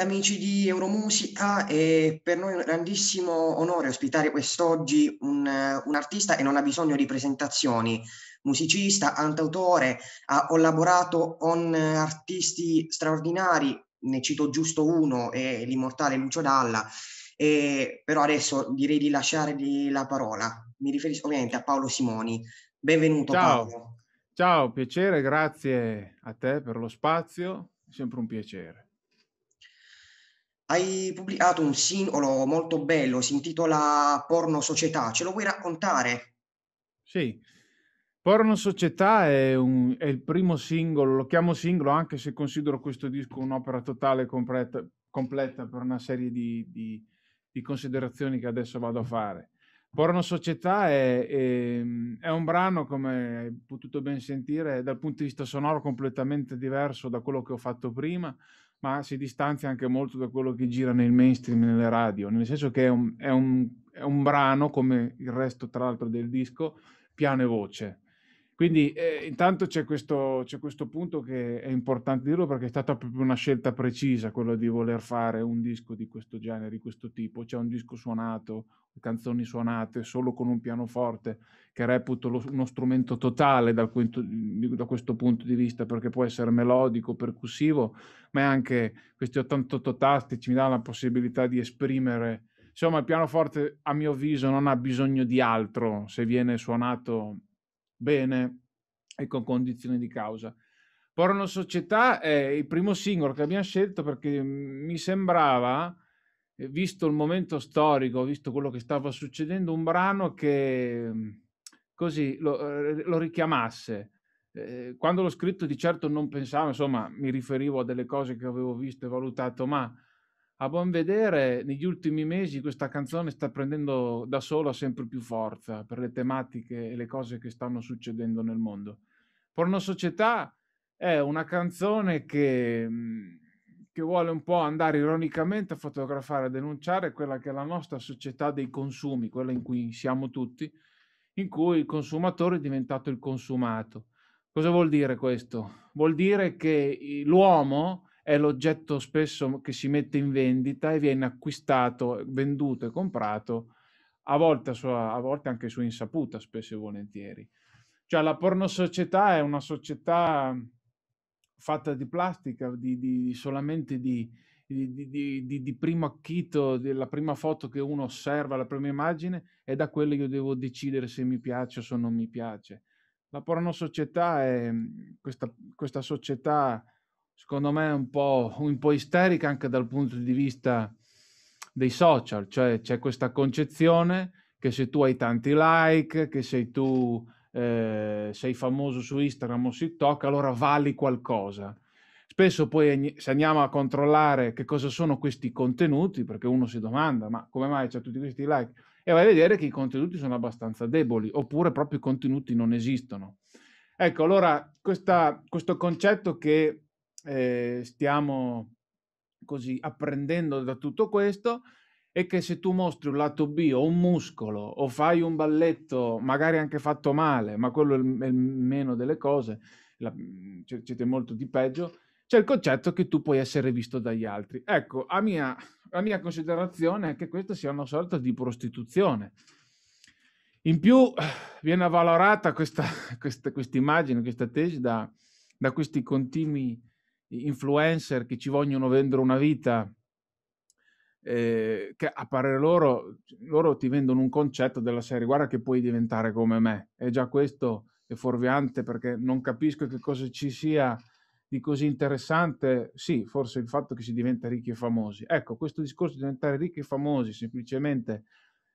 amici di Euromusica, è per noi un grandissimo onore ospitare quest'oggi un, un artista che non ha bisogno di presentazioni. Musicista, cantautore, ha collaborato con artisti straordinari, ne cito giusto uno, è l'immortale Lucio Dalla, e, però adesso direi di lasciargli la parola. Mi riferisco ovviamente a Paolo Simoni. Benvenuto Ciao. Paolo. Ciao, piacere, grazie a te per lo spazio, sempre un piacere. Hai pubblicato un singolo molto bello, si intitola Porno Società, ce lo vuoi raccontare? Sì, Porno Società è, un, è il primo singolo, lo chiamo singolo anche se considero questo disco un'opera totale completa, completa per una serie di, di, di, considerazioni che adesso vado a fare. Porno Società è, è, ehm, è un brano, come hai potuto ben sentire, dal punto di vista sonoro completamente diverso da quello che ho fatto prima, ma si distanzia anche molto da quello che gira nel mainstream, nelle radio, nel senso che è un, è un, è un brano, come il resto tra l'altro del disco, piano e voce. Quindi eh, intanto c'è questo, c'è questo, punto che è importante dirlo perché è stata proprio una scelta precisa quella di voler fare un disco di questo genere, di questo tipo. C'è un disco suonato, canzoni suonate solo con un pianoforte che reputo lo, uno strumento totale da, da questo punto di vista perché può essere melodico, percussivo, ma è anche questi 88 tasti ci danno la possibilità di esprimere. Insomma, il pianoforte a mio avviso non ha bisogno di altro se viene suonato bene e con condizioni di causa. Porno Società è il primo singolo che abbiamo scelto perché mi sembrava, eh, visto il momento storico, visto quello che stava succedendo, un brano che mm, così lo, eh, lo richiamasse. Eh, quando l'ho scritto di certo non pensavo, insomma mi riferivo a delle cose che avevo visto e valutato, ma a buon vedere, negli ultimi mesi questa canzone sta prendendo da sola sempre più forza per le tematiche e le cose che stanno succedendo nel mondo. Porno Società è una canzone che, mhmm, che vuole un po' andare ironicamente a fotografare, a denunciare quella che è la nostra società dei consumi, quella in cui siamo tutti, in cui il consumatore è diventato il consumato. Cosa vuol dire questo? Vuol dire che l'uomo è l'oggetto spesso che si mette in vendita e viene acquistato, venduto e comprato, a volte, sua, a volte anche su insaputa, spesso e volentieri. Cioè la pornosocietà è una società fatta di plastica, di, di, solamente di, di, primo acchito, della prima foto che uno osserva, la prima immagine, e da quella io devo decidere se mi piace o se non mi piace. La pornosocietà è questa, questa società secondo me un po', un po', isterica anche dal punto di vista dei social, cioè c'è questa concezione che se tu hai tanti like, che sei tu eh, sei famoso su Instagram o TikTok, allora vali qualcosa. Spesso poi se andiamo a controllare che cosa sono questi contenuti, perché uno si domanda, ma come mai c'è tutti questi like? E vai a vedere che i contenuti sono abbastanza deboli, oppure proprio i contenuti non esistono. Ecco, allora questa, questo concetto che eh, stiamo così apprendendo da tutto questo è che se tu mostri un lato B o un muscolo o fai un balletto magari anche fatto male, ma quello è il, è il meno delle cose, la, mm, siete molto di peggio, c'è il concetto che tu puoi essere visto dagli altri. Ecco, a mia, la mia considerazione è che questa sia una sorta di prostituzione. In più eh, viene avvalorata questa, questa immagine, questa tesi da, da questi continui influencer che ci vogliono vendere una vita, eh, che a parere loro, loro ti vendono un concetto della serie, guarda che puoi diventare come me. E già questo è fuorviante perché non capisco che cosa ci sia di così interessante. Sì, forse il fatto che si diventa ricchi e famosi. Ecco, questo discorso di diventare ricchi e famosi semplicemente...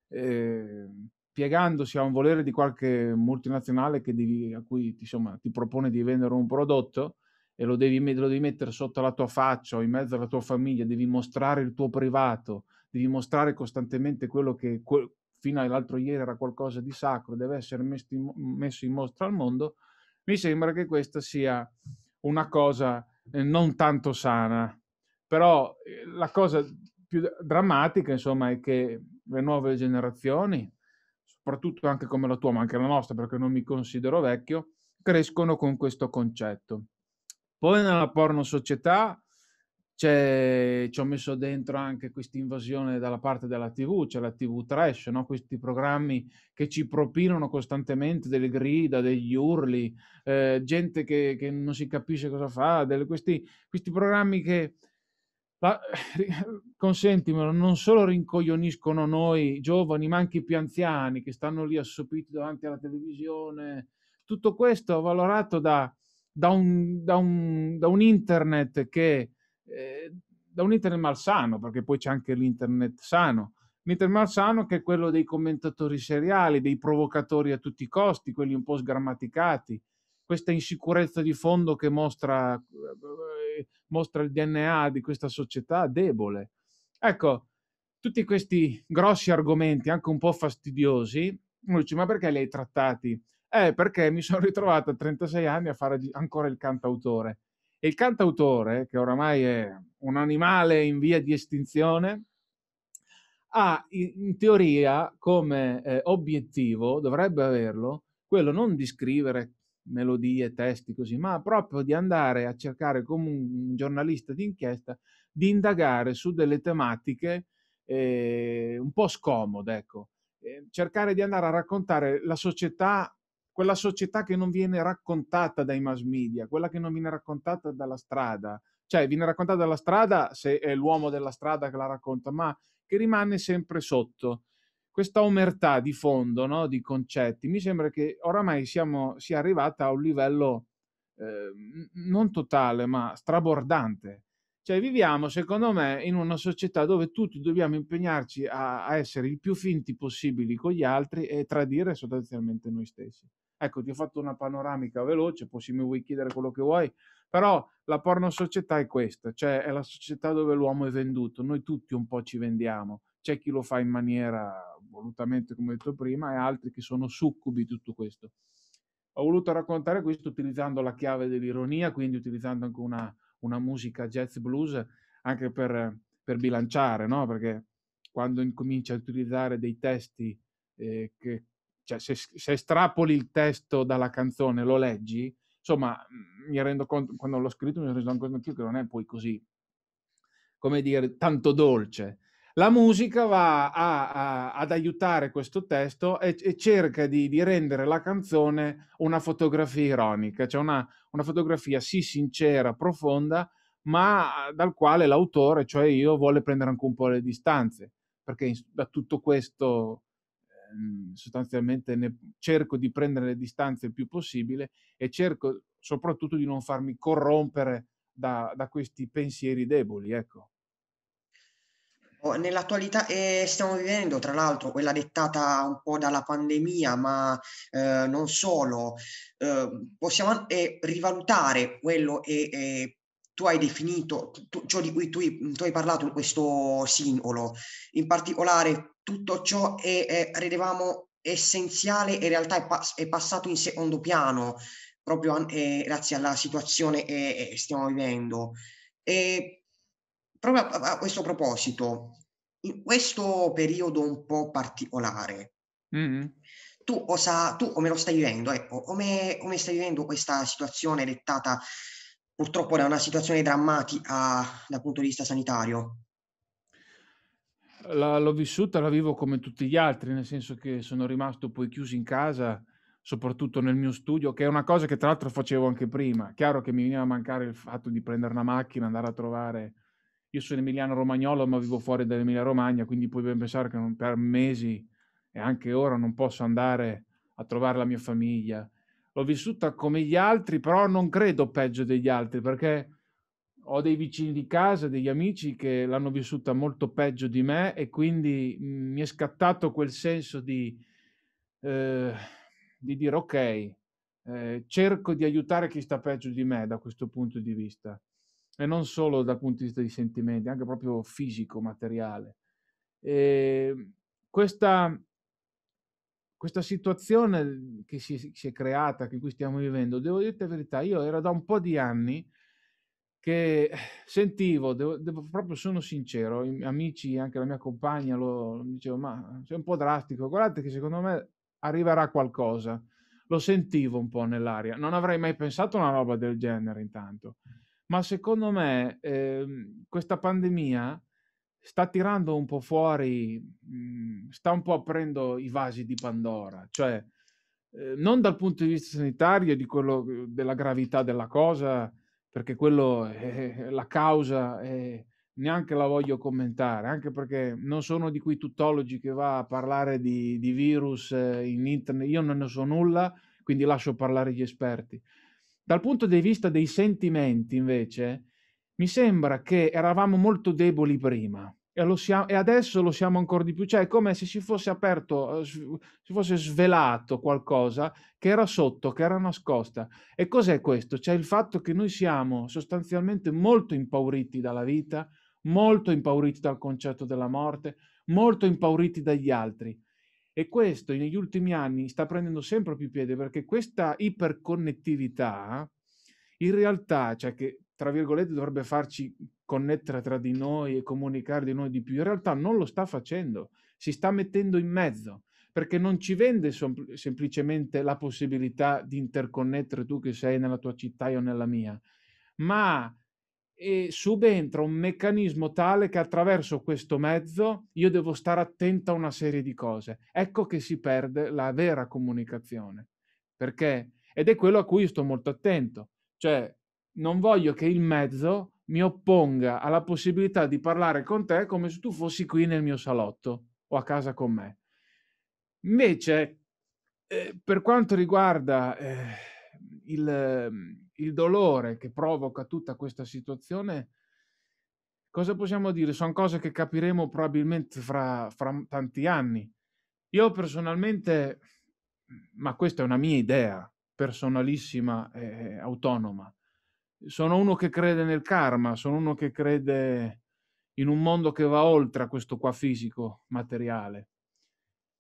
Eh, piegandosi a un volere di qualche multinazionale che devi, a cui insomma, ti propone di vendere un prodotto, e lo devi, lo devi mettere sotto la tua faccia o in mezzo alla tua famiglia, devi mostrare il tuo privato, devi mostrare costantemente quello che que, fino all'altro ieri era qualcosa di sacro, deve essere messo in, messo in mostra al mondo, mi sembra che questa sia una cosa eh, non tanto sana. Però eh, la cosa più drammatica, insomma, è che le nuove generazioni, soprattutto anche come la tua, ma anche la nostra, perché non mi considero vecchio, crescono con questo concetto. Poi nella porno società ci ho messo dentro anche questa invasione dalla parte della TV, c'è cioè la TV trash, no? questi programmi che ci propinano costantemente delle grida, degli urli, eh, gente che, che, non si capisce cosa fa, delle, questi, questi, programmi che, la, consentimelo, non solo rincoglioniscono noi giovani, ma anche i più anziani che stanno lì assopiti davanti alla televisione. Tutto questo valorato da da un, da un, da un internet che eh, da un internet malsano, perché poi c'è anche l'internet sano. L'internet malsano che è quello dei commentatori seriali, dei provocatori a tutti i costi, quelli un po' sgrammaticati, questa insicurezza di fondo che mostra, eh, mostra il DNA di questa società debole. Ecco, tutti questi grossi argomenti, anche un po' fastidiosi, uno dice, ma perché li hai trattati? Eh, perché mi sono ritrovato a 36 anni a fare ancora il cantautore. E il cantautore, che oramai è un animale in via di estinzione, ha in teoria come eh, obiettivo, dovrebbe averlo, quello non di scrivere melodie, testi così, ma proprio di andare a cercare come un giornalista d'inchiesta di indagare su delle tematiche eh, un po' scomode, ecco. Eh, cercare di andare a raccontare la società quella società che non viene raccontata dai mass media, quella che non viene raccontata dalla strada, cioè viene raccontata dalla strada se è l'uomo della strada che la racconta, ma che rimane sempre sotto. Questa omertà di fondo no, di concetti, mi sembra che oramai siamo, sia arrivata a un livello eh, non totale, ma strabordante. Cioè viviamo, secondo me, in una società dove tutti dobbiamo impegnarci a, a essere il più finti possibili con gli altri e tradire sostanzialmente noi stessi. Ecco, ti ho fatto una panoramica veloce, poi se mi vuoi chiedere quello che vuoi, però la porno società è questa, cioè è la società dove l'uomo è venduto, noi tutti un po' ci vendiamo, c'è chi lo fa in maniera volutamente, come ho detto prima, e altri che sono succubi di tutto questo. Ho voluto raccontare questo utilizzando la chiave dell'ironia, quindi utilizzando anche una, una musica jazz blues, anche per, per bilanciare, no? perché quando incominci a utilizzare dei testi eh, che cioè se, se estrapoli il testo dalla canzone, lo leggi, insomma, mm, mi rendo conto, quando l'ho scritto mi rendo conto anch'io che non è poi così, come dire, tanto dolce. La musica va a, a, ad aiutare questo testo e, e cerca di, di, rendere la canzone una fotografia ironica, cioè una, una fotografia sì sincera, profonda, ma dal quale l'autore, cioè io, vuole prendere anche un po' le distanze, perché da tutto questo Mhmm, sostanzialmente ne, cerco di prendere le distanze il più possibile e cerco soprattutto di non farmi corrompere da, da questi pensieri deboli. Ecco. Boh, nell'attualità eh, stiamo vivendo, tra l'altro, quella dettata un po' dalla pandemia, ma eh, non solo, eh, possiamo rivalutare quello e tu hai definito, tu, ciò di cui tu, mm, tu hai parlato in questo singolo, in particolare tutto ciò è, è credevamo essenziale e in realtà è, pa- è, passato in secondo piano proprio an- eh, grazie alla situazione eh, eh, che stiamo vivendo. E proprio a, a, questo proposito, in questo periodo un po' particolare, mm-hmm. tu, cosa, tu come lo stai vivendo? Ecco, come, come stai vivendo questa situazione dettata purtroppo da una situazione drammatica ah, dal punto di vista sanitario. La, l'ho vissuta, la vivo come tutti gli altri, nel senso che sono rimasto poi chiuso in casa, soprattutto nel mio studio, che è una cosa che tra l'altro facevo anche prima. Chiaro che mi veniva a mancare il fatto di prendere una macchina, andare a trovare... Io sono emiliano romagnolo, ma vivo fuori dall'Emilia Romagna, quindi puoi ben pensare che per mesi e anche ora non posso andare a trovare la mia famiglia l'ho vissuta come gli altri, però non credo peggio degli altri, perché ho dei vicini di casa, degli amici che l'hanno vissuta molto peggio di me e quindi mhmm, mi è scattato quel senso di, eh, di dire ok, eh, cerco di aiutare chi sta peggio di me da questo punto di vista e non solo dal punto di vista di sentimenti, anche proprio fisico, materiale. E ehm, questa questa situazione mhmm, che si, si, è creata, che qui stiamo vivendo, devo dirti la verità, io era da un po' di anni che sentivo, devo, devo, proprio sono sincero, i, amici, anche la mia compagna, lo, dicevo, ma sei un po' drastico, guardate che secondo me arriverà qualcosa. Lo sentivo un po' nell'aria, non avrei mai pensato una roba del genere intanto, ma secondo me eh, questa pandemia sta tirando un po' fuori, mhmm, sta un po' aprendo i vasi di Pandora, cioè eh, non dal punto di vista sanitario, di quello, ehm, della gravità della cosa, perché quello è la causa, e neanche la voglio commentare, anche perché non sono di quei tuttologi che va a parlare di, di virus eh, in internet, io non ne so nulla, quindi lascio parlare gli esperti. Dal punto di vista dei sentimenti, invece, mi sembra che eravamo molto deboli prima e, lo siamo, e, adesso lo siamo ancora di più, cioè è come se si fosse aperto, eh, si fosse svelato qualcosa che era sotto, che era nascosta. E cos'è questo? Cioè il fatto che noi siamo sostanzialmente molto impauriti dalla vita, molto impauriti dal concetto della morte, molto impauriti dagli altri. E questo negli ultimi anni sta prendendo sempre più piede perché questa iperconnettività in realtà, cioè che tra virgolette, dovrebbe farci connettere tra di noi e comunicare di noi di più. In realtà non lo sta facendo, si sta mettendo in mezzo perché non ci vende sem- semplicemente la possibilità di interconnettere tu che sei nella tua città o nella mia, ma subentra un meccanismo tale che attraverso questo mezzo io devo stare attento a una serie di cose. Ecco che si perde la vera comunicazione, perché ed è quello a cui sto molto attento, cioè non voglio che il mezzo mi opponga alla possibilità di parlare con te come se tu fossi qui nel mio salotto o a casa con me. Invece, eh, per quanto riguarda eh, il, ehm, il, dolore che provoca tutta questa situazione, cosa possiamo dire? Sono cose che capiremo probabilmente fra, fra tanti anni. Io personalmente, ma questa è una mia idea personalissima e autonoma, sono uno che crede nel karma, sono uno che crede in un mondo che va oltre a questo qua fisico, materiale.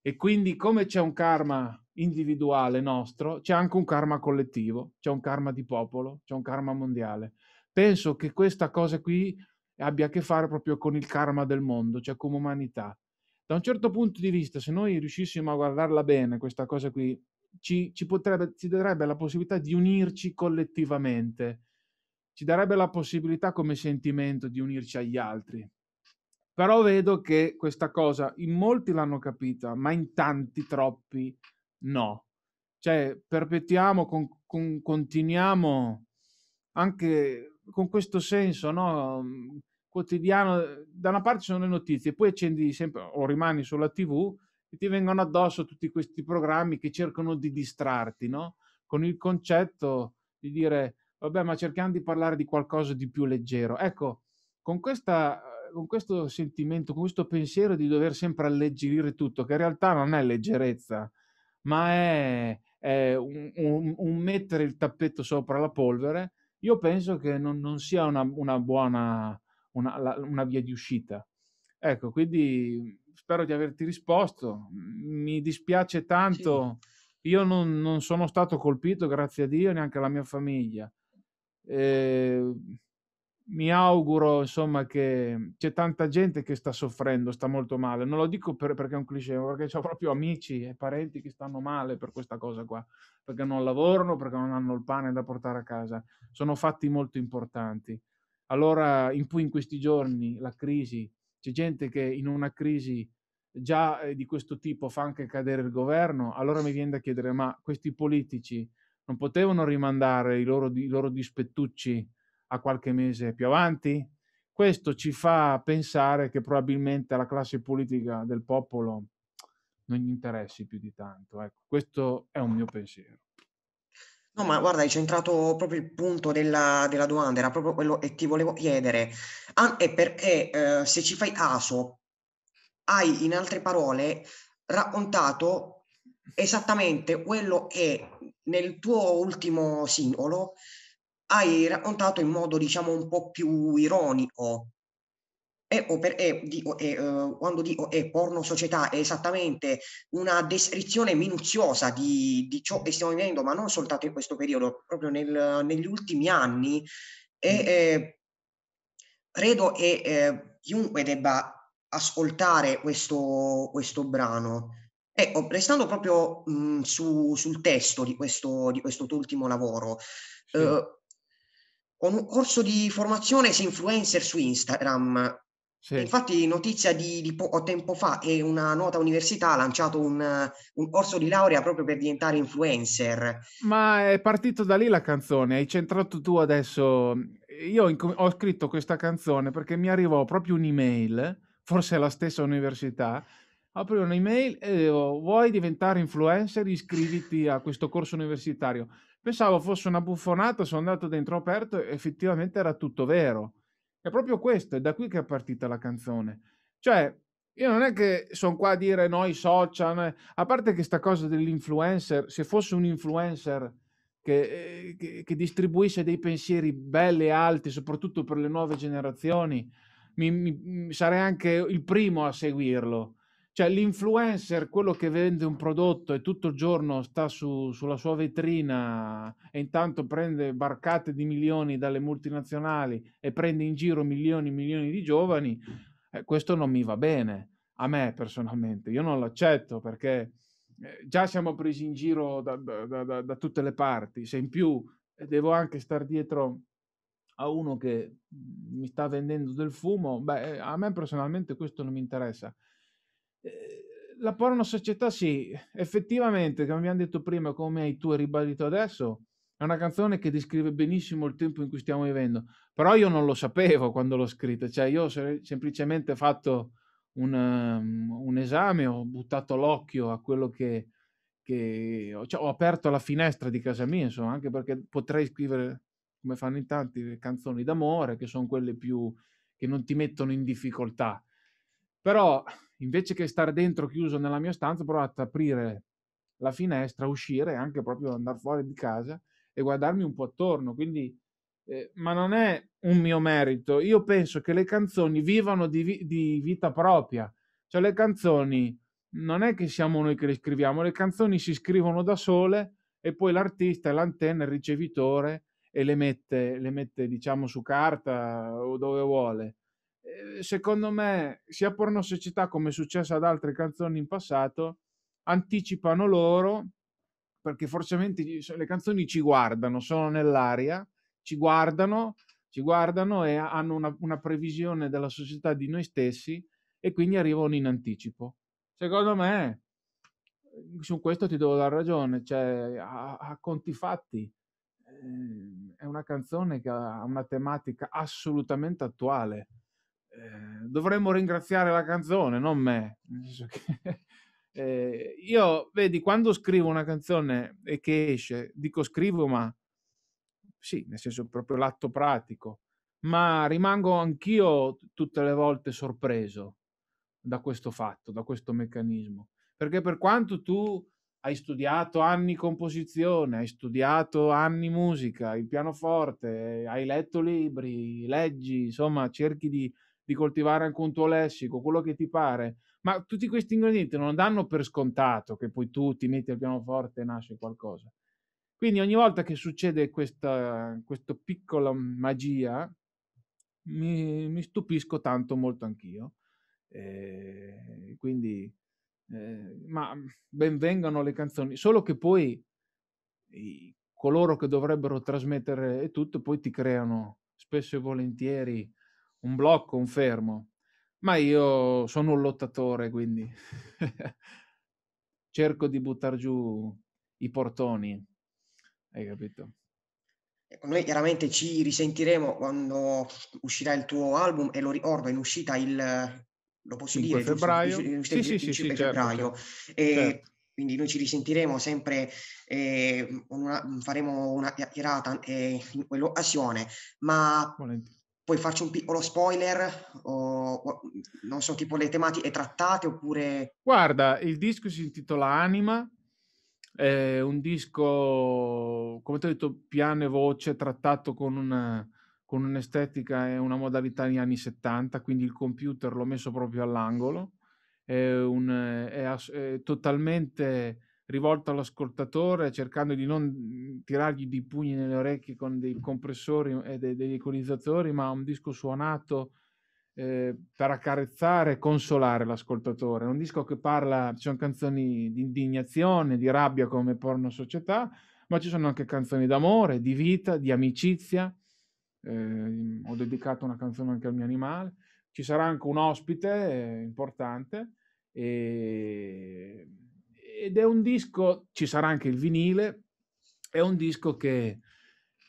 E quindi come c'è un karma individuale nostro, c'è anche un karma collettivo, c'è un karma di popolo, c'è un karma mondiale. Penso che questa cosa qui abbia a che fare proprio con il karma del mondo, cioè come umanità. Da un certo punto di vista, se noi riuscissimo a guardarla bene, questa cosa qui, ci, ci potrebbe, ci darebbe la possibilità di unirci collettivamente ci darebbe la possibilità come sentimento di unirci agli altri. Però vedo che questa cosa in molti l'hanno capita, ma in tanti, troppi, no. Cioè, perpetuiamo, con, con, continuiamo anche con questo senso, no? Quotidiano, da una parte sono le notizie, poi accendi sempre o rimani sulla TV e ti vengono addosso tutti questi programmi che cercano di distrarti, no? Con il concetto di dire Vabbè, ma cerchiamo di parlare di qualcosa di più leggero. Ecco, con, questa, con questo sentimento, con questo pensiero di dover sempre alleggerire tutto, che in realtà non è leggerezza, ma è, è un, un, un, mettere il tappeto sopra la polvere, io penso che non, non sia una, una buona una, la, una via di uscita. Ecco, quindi spero di averti risposto. Mi dispiace tanto. Sì. Io non, non, sono stato colpito, grazie a Dio, neanche la mia famiglia. Ehm, mi auguro insomma che c'è tanta gente che sta soffrendo, sta molto male. Non lo dico per, perché è un cliché, ma perché ho proprio amici e parenti che stanno male per questa cosa qua, perché non lavorano, perché non hanno il pane da portare a casa. Sono fatti molto importanti. Allora, in cui in questi giorni la crisi, c'è gente che in una crisi già eh, di questo tipo fa anche cadere il governo, allora mi viene da chiedere, ma questi politici non potevano rimandare i loro, i loro dispettucci a qualche mese più avanti? Questo ci fa pensare che probabilmente alla classe politica del popolo non gli interessi più di tanto. Ecco, questo è un mio pensiero. No, ma guarda, hai centrato proprio il punto della, della domanda, era proprio quello che ti volevo chiedere, anche perché eh, se ci fai caso, hai in altre parole raccontato esattamente quello che nel tuo ultimo singolo hai raccontato in modo diciamo un po' più ironico e, oper- e, dico, e uh, quando dico è porno società è esattamente una descrizione minuziosa di, di, ciò che stiamo vivendo, ma non soltanto in questo periodo, proprio nel, negli ultimi anni. E, mm. eh, credo che eh, chiunque debba ascoltare questo, questo brano. Ecco, restando proprio mh, mhmm, su, sul testo di questo, di questo tuo ultimo lavoro, sì. eh, con un corso di formazione su influencer su Instagram. Sì. Infatti, notizia di, di, poco tempo fa che una nota università ha lanciato un, un, corso di laurea proprio per diventare influencer. Ma è partito da lì la canzone, hai centrato tu adesso. Io inc- ho scritto questa canzone perché mi arrivò proprio un'email, forse alla stessa università, aprivo un'email e dicevo vuoi diventare influencer iscriviti a questo corso universitario pensavo fosse una buffonata sono andato dentro aperto e effettivamente era tutto vero è proprio questo è da qui che è partita la canzone cioè io non è che sono qua a dire noi social a parte che sta cosa dell'influencer se fosse un influencer che, eh, che, che distribuisse dei pensieri belli e alti soprattutto per le nuove generazioni mi, mi, sarei anche il primo a seguirlo cioè l'influencer, quello che vende un prodotto e tutto il giorno sta su, sulla sua vetrina e intanto prende barcate di milioni dalle multinazionali e prende in giro milioni e milioni di giovani, eh, questo non mi va bene a me personalmente. Io non l'accetto perché eh, già siamo presi in giro da, da, da, da tutte le parti. Se in più eh, devo anche stare dietro a uno che mm, mi sta vendendo del fumo, beh, eh, a me personalmente questo non mi interessa la porno società sì, effettivamente, come abbiamo detto prima, come hai tu ribadito adesso, è una canzone che descrive benissimo il tempo in cui stiamo vivendo, però io non lo sapevo quando l'ho scritta, cioè io ho semplicemente fatto un, um, un esame, ho buttato l'occhio a quello che, che ho, cioè, ho aperto la finestra di casa mia, insomma, anche perché potrei scrivere, come fanno in tanti, le canzoni d'amore, che sono quelle più che non ti mettono in difficoltà. Però invece che stare dentro chiuso nella mia stanza, ho provato ad aprire la finestra, uscire, anche proprio andare fuori di casa e guardarmi un po' attorno. Quindi, eh, ma non è un mio merito. Io penso che le canzoni vivano di, vi- di vita propria. Cioè le canzoni non è che siamo noi che le scriviamo, le canzoni si scrivono da sole e poi l'artista è l'antenna, il ricevitore e le mette, le mette diciamo su carta o dove vuole. Ehm, secondo me, sia Porno Società come è successo ad altre canzoni in passato, anticipano loro perché forzamente le canzoni ci guardano, sono nell'aria, ci guardano, ci guardano e hanno una, una previsione della società di noi stessi e quindi arrivano in anticipo. Secondo me, ehm, su questo ti devo dare ragione, cioè a, a conti fatti ehm, è una canzone che ha una tematica assolutamente attuale eh, dovremmo ringraziare la canzone, non me. Eh, io, vedi, quando scrivo una canzone e che esce, dico scrivo, ma sì, nel senso proprio l'atto pratico, ma rimango anch'io tutte le volte sorpreso da questo fatto, da questo meccanismo. Perché per quanto tu hai studiato anni composizione, hai studiato anni musica, il pianoforte, hai letto libri, leggi, insomma, cerchi di di coltivare anche un tuo lessico, quello che ti pare. Ma tutti questi ingredienti non danno per scontato che poi tu ti metti al pianoforte e nasce qualcosa. Quindi ogni volta che succede questa, questa piccola magia, mi, mi, stupisco tanto molto anch'io. Eh, quindi, eh, ma benvengano le canzoni, solo che poi i, coloro che dovrebbero trasmettere tutto poi ti creano spesso e volentieri un blocco, un fermo. Ma io sono un lottatore, quindi cerco di buttare giù i portoni. Hai capito? Ecco, noi chiaramente ci risentiremo quando uscirà il tuo album e lo ricordo in uscita il lo posso 5 dire, febbraio. Il, sì, sì, sì, certo, febbraio. Certo, e certo. quindi noi ci risentiremo sempre eh, una, faremo una chiacchierata eh, in quell'occasione, ma Volentieri poi faccio un piccolo spoiler, o, non so, tipo le tematiche trattate oppure... Guarda, il disco si intitola Anima, è un disco, come ti ho detto, piano e voce, trattato con, una, con un'estetica e una modalità degli anni 70, quindi il computer l'ho messo proprio all'angolo, è, un, è, è totalmente rivolto all'ascoltatore, cercando di non mhmm, tirargli dei pugni nelle orecchie con dei compressori e eh, dei, degli equalizzatori, ma un disco suonato eh, per accarezzare e consolare l'ascoltatore. Un disco che parla, ci sono canzoni di indignazione, di rabbia come Porno Società, ma ci sono anche canzoni d'amore, di vita, di amicizia. Eh, ho dedicato una canzone anche al mio animale. Ci sarà anche un ospite eh, importante. E ehm, ed è un disco, ci sarà anche il vinile, è un disco che,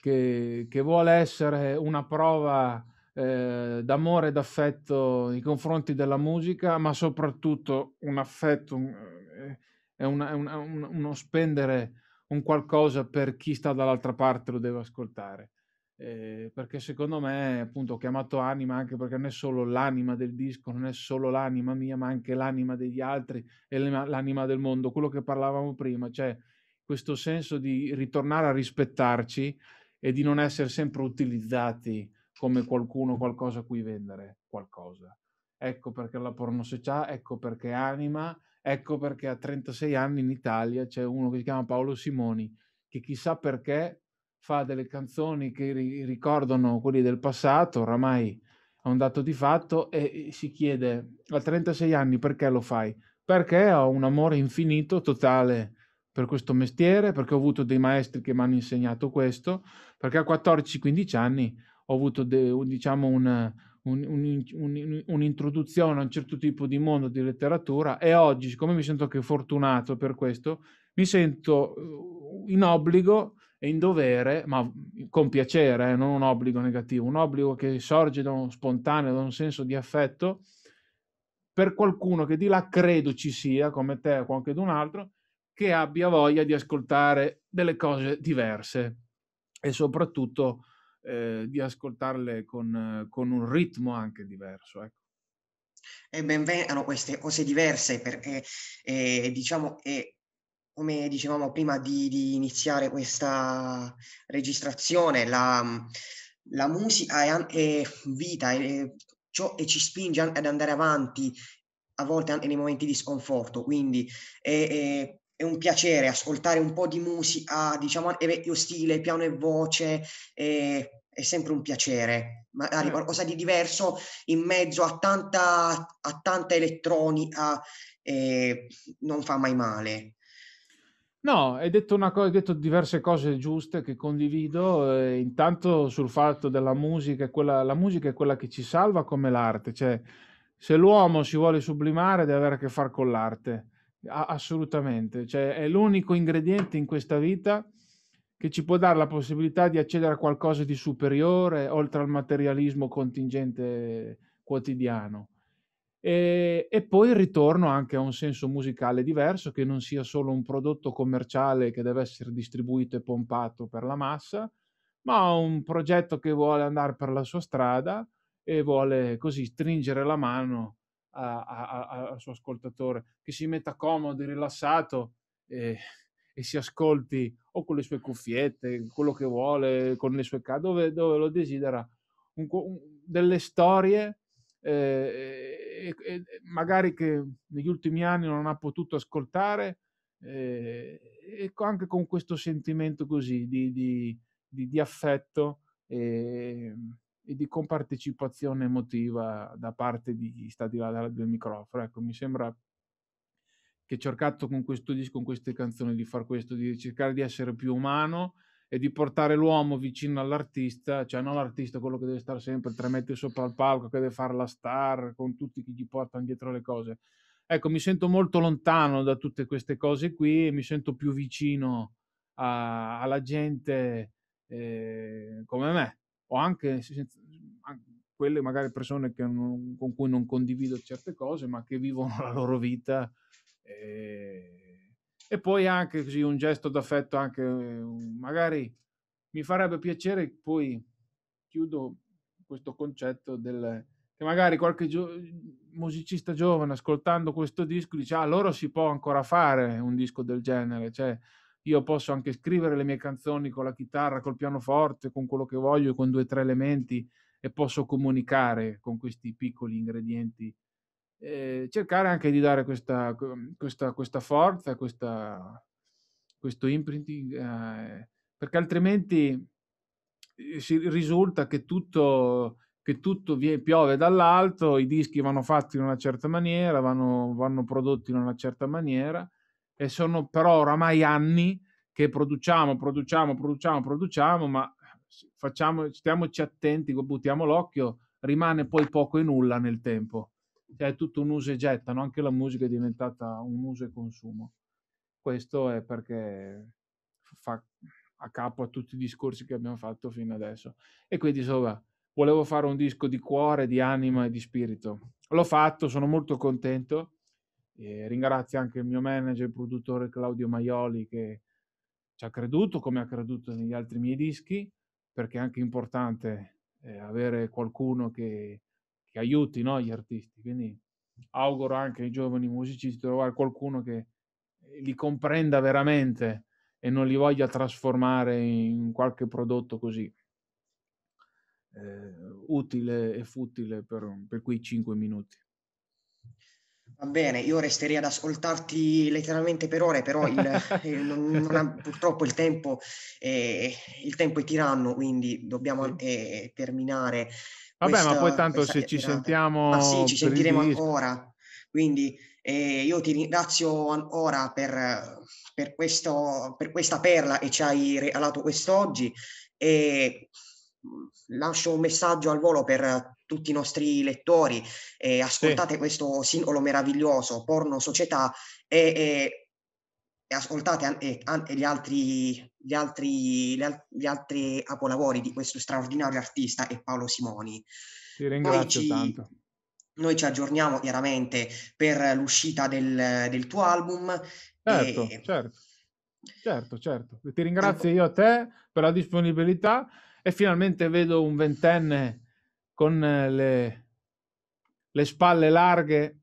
che, che vuole essere una prova eh, d'amore e d'affetto nei confronti della musica, ma soprattutto un affetto, eh, è, una, è una, uno spendere un qualcosa per chi sta dall'altra parte lo deve ascoltare eh, perché secondo me appunto ho chiamato anima anche perché non è solo l'anima del disco, non è solo l'anima mia, ma anche l'anima degli altri e l'anima del mondo, quello che parlavamo prima, cioè questo senso di ritornare a rispettarci e di non essere sempre utilizzati come qualcuno, qualcosa a cui vendere qualcosa. Ecco perché la c'ha, ecco perché anima, ecco perché a 36 anni in Italia c'è uno che si chiama Paolo Simoni, che chissà perché fa delle canzoni che ri- ricordano quelli del passato, oramai è un dato di fatto, e si chiede a 36 anni perché lo fai? Perché ho un amore infinito, totale per questo mestiere, perché ho avuto dei maestri che mi hanno insegnato questo, perché a 14-15 anni ho avuto de- diciamo un, un, un, un'introduzione a un certo tipo di mondo di letteratura e oggi, siccome mi sento anche fortunato per questo, mi sento uh, in obbligo è in dovere, ma con piacere, eh, non un obbligo negativo, un obbligo che sorge da uno spontaneo, da un senso di affetto, per qualcuno che di là credo ci sia, come te o qualche d'un altro, che abbia voglia di ascoltare delle cose diverse e soprattutto eh, di ascoltarle con, con, un ritmo anche diverso. Ecco. E benvengano queste cose diverse perché eh, diciamo che eh, come dicevamo prima di, di iniziare questa registrazione, la, la musica è, è vita è, ciò, e ci spinge ad andare avanti a volte anche nei momenti di sconforto, quindi è, è, è un piacere ascoltare un po' di musica, diciamo anche vecchio stile, piano e voce, è, sempre un piacere, magari certo. qualcosa di diverso in mezzo a tanta, a tanta elettronica, eh, non fa mai male. No, hai detto, co- hai detto, diverse cose giuste che condivido. Eh, intanto sul fatto della musica, quella, la musica è quella che ci salva come l'arte. Cioè, se l'uomo si vuole sublimare deve avere a che fare con l'arte. A- assolutamente. Cioè, è l'unico ingrediente in questa vita che ci può dare la possibilità di accedere a qualcosa di superiore, oltre al materialismo contingente quotidiano. E, e, poi il ritorno anche a un senso musicale diverso, che non sia solo un prodotto commerciale che deve essere distribuito e pompato per la massa, ma un progetto che vuole andare per la sua strada e vuole così stringere la mano al suo ascoltatore, che si metta comodo, e rilassato e, e, si ascolti o con le sue cuffiette, quello che vuole, con le sue cade, dove, dove lo desidera, un, un, delle storie eh, eh, magari che negli ultimi anni non ha potuto ascoltare, eh, e anche con questo sentimento così di, di, di, di affetto e, ehm, e, di compartecipazione emotiva da parte di chi sta di là dal, del microfono. Ecco, mi sembra che cercato con questo disco, con queste canzoni, di far questo, di cercare di essere più umano e di portare l'uomo vicino all'artista, cioè non l'artista quello che deve stare sempre tre metri sopra il palco, che deve fare la star con tutti chi gli portano dietro le cose. Ecco, mi sento molto lontano da tutte queste cose qui e mi sento più vicino a, alla gente eh, come me o anche, anche quelle magari persone non, con cui non condivido certe cose, ma che vivono la loro vita. Eh, e poi anche così un gesto d'affetto, anche magari mi farebbe piacere, poi chiudo questo concetto del, che magari qualche gio- musicista giovane ascoltando questo disco dice ah loro si può ancora fare un disco del genere, cioè io posso anche scrivere le mie canzoni con la chitarra, col pianoforte, con quello che voglio, con due o tre elementi e posso comunicare con questi piccoli ingredienti eh, cercare anche di dare questa, questa, questa forza, questa, questo imprinting, eh, perché altrimenti eh, si risulta che tutto, che tutto vie, piove dall'alto, i dischi vanno fatti in una certa maniera, vanno, vanno prodotti in una certa maniera, e sono però oramai anni che produciamo, produciamo, produciamo, produciamo, ma facciamo, stiamoci attenti, buttiamo l'occhio, rimane poi poco e nulla nel tempo cioè è tutto un uso e getta, no? anche la musica è diventata un uso e consumo. Questo è perché fa a capo a tutti i discorsi che abbiamo fatto fino adesso. E quindi insomma, volevo fare un disco di cuore, di anima e di spirito. L'ho fatto, sono molto contento. E ringrazio anche il mio manager, il produttore Claudio Maioli che ci ha creduto, come ha creduto negli altri miei dischi, perché è anche importante eh, avere qualcuno che che aiuti no, gli artisti. Quindi auguro anche ai giovani musicisti di trovare qualcuno che eh, li comprenda veramente e non li voglia trasformare in qualche prodotto così eh, utile e futile per, per quei cinque minuti. Va bene, io resterei ad ascoltarti letteralmente per ore, però il, il, eh, ha, purtroppo il tempo, eh, il tempo, è tiranno, quindi dobbiamo eh, terminare Vabbè, questa, ma poi tanto se ci sentiamo... Ma sì, ci sentiremo ancora. Quindi eh, io ti ringrazio ancora per, per, questo, per questa perla che ci hai regalato quest'oggi e mm, lascio un messaggio al volo per tutti i nostri lettori. Eh, ascoltate sì. questo singolo meraviglioso, Porno Società, e, e e ascoltate anche, anche gli, altri, gli, altri, gli altri capolavori di questo straordinario artista e Paolo Simoni. Ti ringrazio ci, tanto. Noi ci aggiorniamo chiaramente per l'uscita del, del tuo album. Certo, e... certo, certo, certo. Ti ringrazio ecco. io a te per la disponibilità e finalmente vedo un ventenne con le, le spalle larghe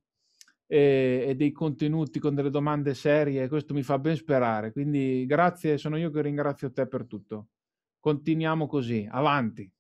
e, e, dei contenuti con delle domande serie, questo mi fa ben sperare. Quindi grazie, sono io che ringrazio te per tutto. Continuiamo così, avanti.